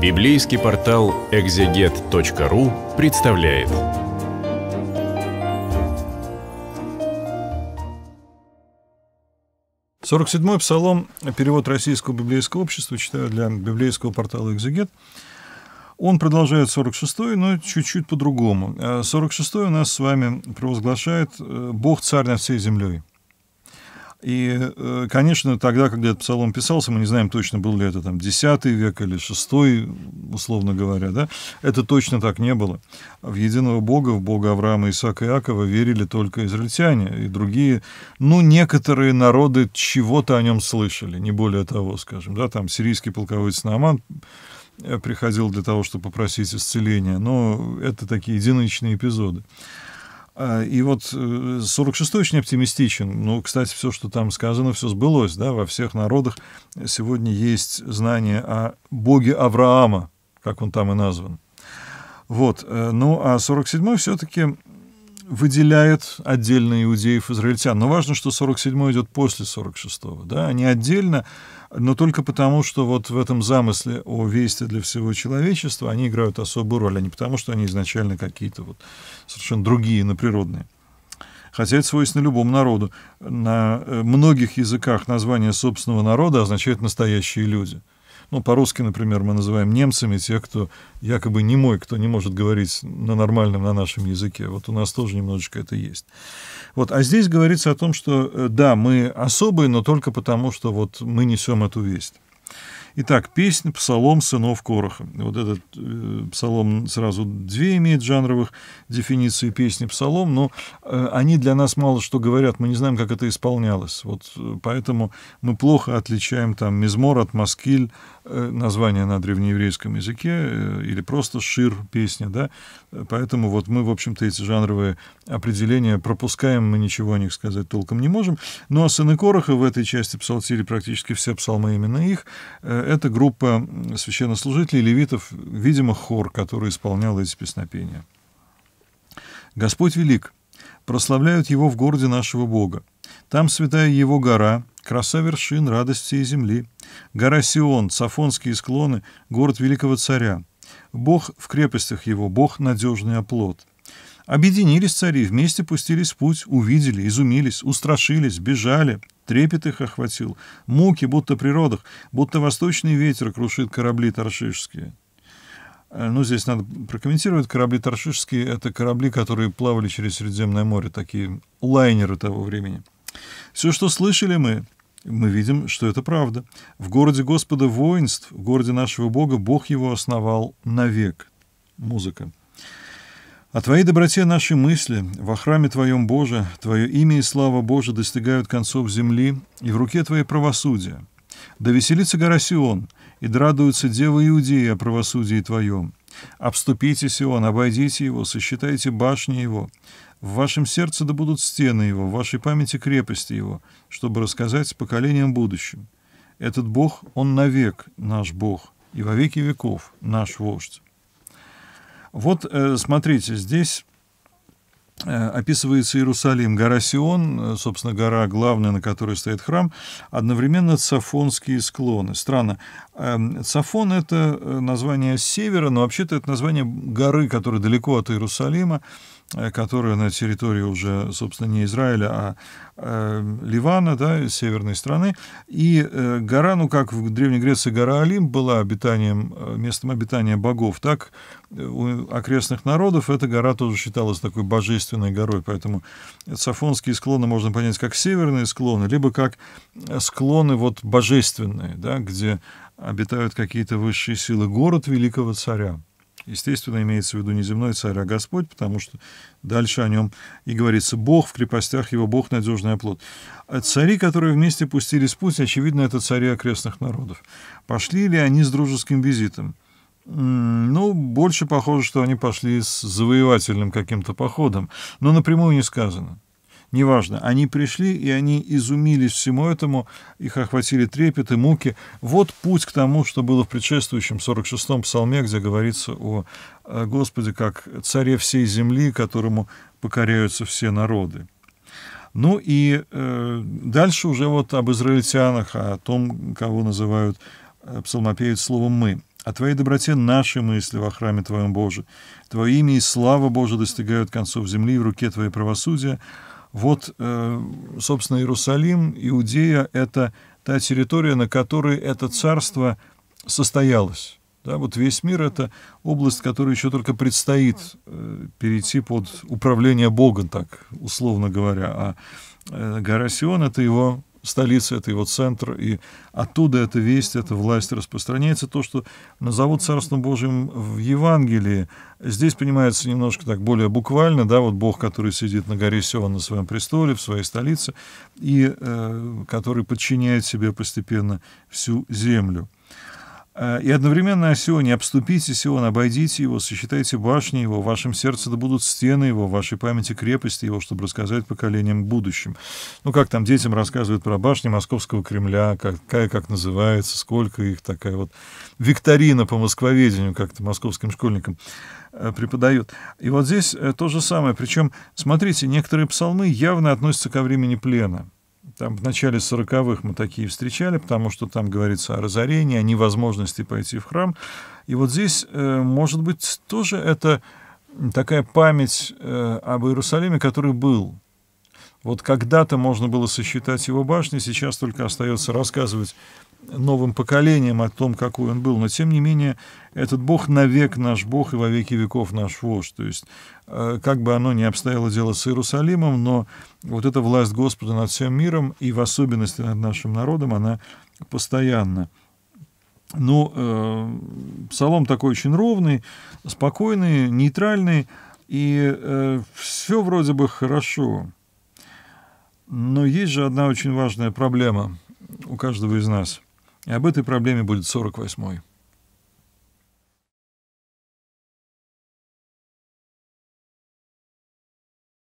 Библейский портал экзегет.ру представляет. Сорок седьмой псалом, перевод российского библейского общества, читаю для библейского портала «Экзегет». Он продолжает 46-й, но чуть-чуть по-другому. 46-й э, у нас с вами провозглашает э, «Бог царь над всей землей». И, э, конечно, тогда, когда этот псалом писался, мы не знаем точно, был ли это там 10 век или 6, условно говоря, да, это точно так не было. В единого Бога, в Бога Авраама, Исаака и Иакова верили только израильтяне и другие, ну, некоторые народы чего-то о нем слышали, не более того, скажем, да, там сирийский полководец Нааман э, приходил для того, чтобы попросить исцеления, но это такие единичные эпизоды. А, и вот 46-й э, очень оптимистичен. Ну, кстати, все, что там сказано, все сбылось. Да? Во всех народах сегодня есть знание о боге Авраама, как он там и назван. Вот. Э, ну, а 47-й все-таки выделяет отдельно иудеев израильтян. Но важно, что 47 идет после 46-го. Да? Они а отдельно, но только потому, что вот в этом замысле о вести для всего человечества они играют особую роль, а не потому, что они изначально какие-то вот совершенно другие, наприродные. Хотя это свойственно любому народу. На э, многих языках название собственного народа означает «настоящие люди» ну, по-русски, например, мы называем немцами тех, кто якобы не мой, кто не может говорить на нормальном, на нашем языке. Вот у нас тоже немножечко это есть. Вот, а здесь говорится о том, что, э, да, мы особые, но только потому, что вот мы несем эту весть. Итак, песня «Псалом сынов Короха». Вот этот э, псалом сразу две имеет жанровых дефиниции песни «Псалом», но э, они для нас мало что говорят, мы не знаем, как это исполнялось. Вот э, поэтому мы плохо отличаем там «Мизмор» от «Маскиль», э, название на древнееврейском языке, э, или просто «Шир» песня, да. Поэтому вот мы, в общем-то, эти жанровые определения пропускаем, мы ничего о них сказать толком не можем. Но ну, а сыны Короха в этой части псалтири практически все псалмы именно их. Э, это группа священнослужителей, левитов, видимо, хор, который исполнял эти песнопения. «Господь велик, прославляют его в городе нашего Бога. Там святая его гора, краса вершин, радость всей земли. Гора Сион, Сафонские склоны, город великого царя. Бог в крепостях его, Бог надежный оплот. Объединились цари, вместе пустились в путь, увидели, изумились, устрашились, бежали, трепет их охватил, муки, будто природах, будто восточный ветер крушит корабли торшишские. Э, ну, здесь надо прокомментировать, корабли торшишские — это корабли, которые плавали через Средиземное море, такие лайнеры того времени. Все, что слышали мы, мы видим, что это правда. В городе Господа воинств, в городе нашего Бога, Бог его основал навек. Музыка. О Твоей доброте наши мысли, во храме Твоем, Боже, Твое имя и слава Божия достигают концов земли, и в руке Твоей правосудие. Да веселится гора Сион, и драдуются девы Иудеи о правосудии Твоем. Обступите Сион, обойдите его, сосчитайте башни его. В вашем сердце да будут стены его, в вашей памяти крепости его, чтобы рассказать поколениям будущим. Этот Бог, Он навек наш Бог, и во веки веков наш вождь. Вот, э, смотрите, здесь э, описывается Иерусалим, гора Сион, э, собственно, гора главная, на которой стоит храм, одновременно Цафонские склоны. Странно. Цафон эм, — это название севера, но вообще-то это название горы, которая далеко от Иерусалима, Э, которая на территории уже, собственно, не Израиля, а э, Ливана, да, северной страны. И э, гора, ну как в Древней Греции гора Алим была обитанием, местом обитания богов, так у окрестных народов эта гора тоже считалась такой божественной горой. Поэтому сафонские склоны можно понять как северные склоны, либо как склоны вот божественные, да, где обитают какие-то высшие силы. Город великого царя. Естественно, имеется в виду не земной царь, а Господь, потому что дальше о нем и говорится «Бог, в крепостях его Бог, надежный оплот». А цари, которые вместе пустились в путь, очевидно, это цари окрестных народов. Пошли ли они с дружеским визитом? Ну, больше похоже, что они пошли с завоевательным каким-то походом, но напрямую не сказано неважно, они пришли, и они изумились всему этому, их охватили трепет и муки. Вот путь к тому, что было в предшествующем 46-м псалме, где говорится о Господе как царе всей земли, которому покоряются все народы. Ну и э, дальше уже вот об израильтянах, о том, кого называют э, псалмопеец словом «мы». О Твоей доброте наши мысли во храме Твоем, Боже. Твое имя и слава Божия достигают концов земли, в руке Твоей правосудия. Вот, э, собственно, Иерусалим, Иудея — это та территория, на которой это царство состоялось. Да, вот весь мир — это область, которая еще только предстоит э, перейти под управление Богом, так условно говоря. А э, гора Сион — это его столица, это его центр, и оттуда эта весть, эта власть распространяется. То, что назовут Царством Божьим в Евангелии, здесь понимается немножко так более буквально, да, вот Бог, который сидит на горе Сион на своем престоле, в своей столице, и э, который подчиняет себе постепенно всю землю. Э, и одновременно о Сионе обступите Сион, обойдите его, сосчитайте башни его, в вашем сердце да будут стены его, в вашей памяти крепости его, чтобы рассказать поколениям будущим. Ну, как там детям рассказывают про башни Московского Кремля, какая как называется, сколько их, такая вот викторина по москвоведению как-то московским школьникам э, преподают. И вот здесь э, то же самое. Причем, смотрите, некоторые псалмы явно относятся ко времени плена там в начале 40-х мы такие встречали, потому что там говорится о разорении, о невозможности пойти в храм. И вот здесь, э, может быть, тоже это такая память э, об Иерусалиме, который был. Вот когда-то можно было сосчитать его башни, сейчас только остается рассказывать новым поколением о том, какой он был. Но, тем не менее, этот Бог навек наш Бог и во веки веков наш вождь. То есть, э, как бы оно ни обстояло дело с Иерусалимом, но вот эта власть Господа над всем миром и в особенности над нашим народом, она постоянна. Ну, э, псалом такой очень ровный, спокойный, нейтральный, и э, все вроде бы хорошо. Но есть же одна очень важная проблема у каждого из нас – и об этой проблеме будет 48-й.